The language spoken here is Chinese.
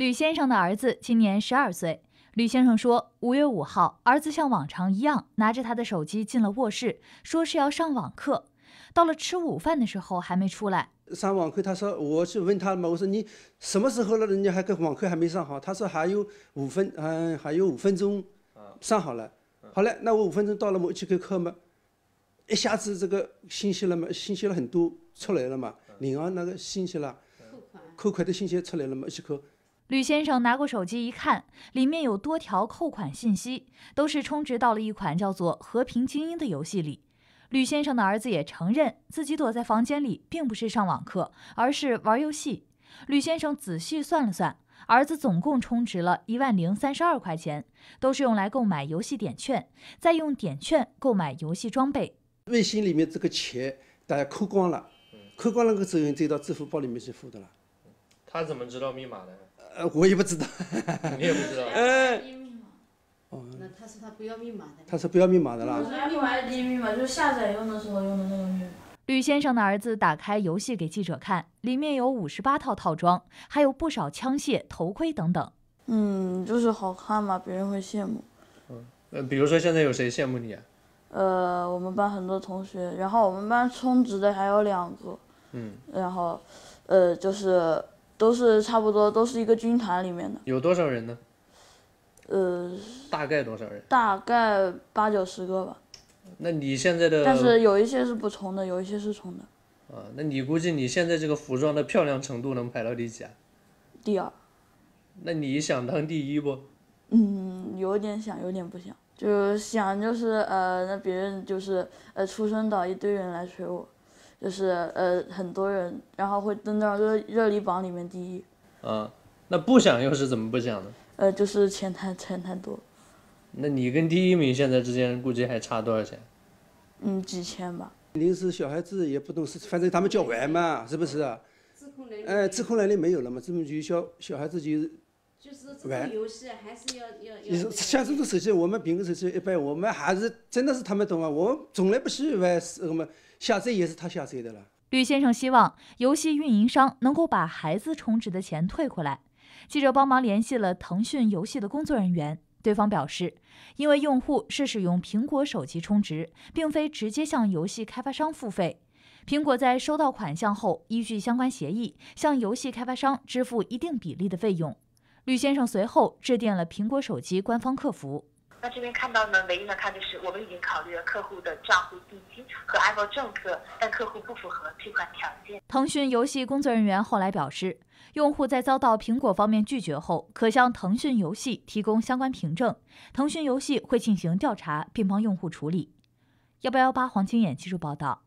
吕先生的儿子今年十二岁。吕先生说，五月五号，儿子像往常一样拿着他的手机进了卧室，说是要上网课。到了吃午饭的时候还没出来。上网课，他说，我去问他嘛，我说你什么时候了？人家还个网课还没上好，他说还有五分，嗯，还有五分钟，上好了。好了，那我五分钟到了，我一起课嘛，一下子这个信息了嘛，信息了很多出来了嘛，银行那个信息了，扣款，扣款的信息出来了嘛，一起扣。吕先生拿过手机一看，里面有多条扣款信息，都是充值到了一款叫做《和平精英》的游戏里。吕先生的儿子也承认，自己躲在房间里并不是上网课，而是玩游戏。吕先生仔细算了算，儿子总共充值了一万零三十二块钱，都是用来购买游戏点券，再用点券购买游戏装备。微信里面这个钱，大家扣光了，扣光了之后，再到支付宝里面去付的了。他怎么知道密码的？呃，我也不知道，你也不知道。哦，那他是他不要密码的。他是不要密码的啦。不要密码一密码就是下载用的时候用的密码。吕先生的儿子打开游戏给记者看，里面有五十八套套装，还有不少枪械、头盔等等。嗯，就是好看嘛，别人会羡慕。嗯，呃，比如说现在有谁羡慕你啊？呃，我们班很多同学，然后我们班充值的还有两个。嗯。然后，呃，就是。都是差不多，都是一个军团里面的。有多少人呢？呃。大概多少人？大概八九十个吧。那你现在的？但是有一些是不重的，有一些是重的。啊，那你估计你现在这个服装的漂亮程度能排到第几啊？第二。那你想当第一不？嗯，有点想，有点不想。就想就是呃，那别人就是呃，出生岛一堆人来锤我。就是呃很多人，然后会登到热热力榜里面第一。啊，那不想又是怎么不想的？呃，就是钱太钱太多。那你跟第一名现在之间估计还差多少钱？嗯，几千吧。定时小孩子也不懂事，反正他们叫玩嘛，是不是啊？自控能力哎，自控能力没有了嘛，这么就小小孩子就。就是这个游戏还要。你说像这种手机，我们苹果手机一般，我们还是真的是他们懂啊。我从来不喜是什么下载，也是他下载的了。吕先生希望游戏运营商能够把孩子充值的钱退回来。记者帮忙联系了腾讯游戏的工作人员，对方表示，因为用户是使用苹果手机充值，并非直接向游戏开发商付费。苹果在收到款项后，依据相关协议向游戏开发商支付一定比例的费用。吕先生随后致电了苹果手机官方客服。那这边看到呢，唯一能看就是我们已经考虑了客户的账户定金和 Apple 政策，但客户不符合退款条件。腾讯游戏工作人员后来表示，用户在遭到苹果方面拒绝后，可向腾讯游戏提供相关凭证，腾讯游戏会进行调查并帮用户处理。幺八幺八黄金眼技术报道。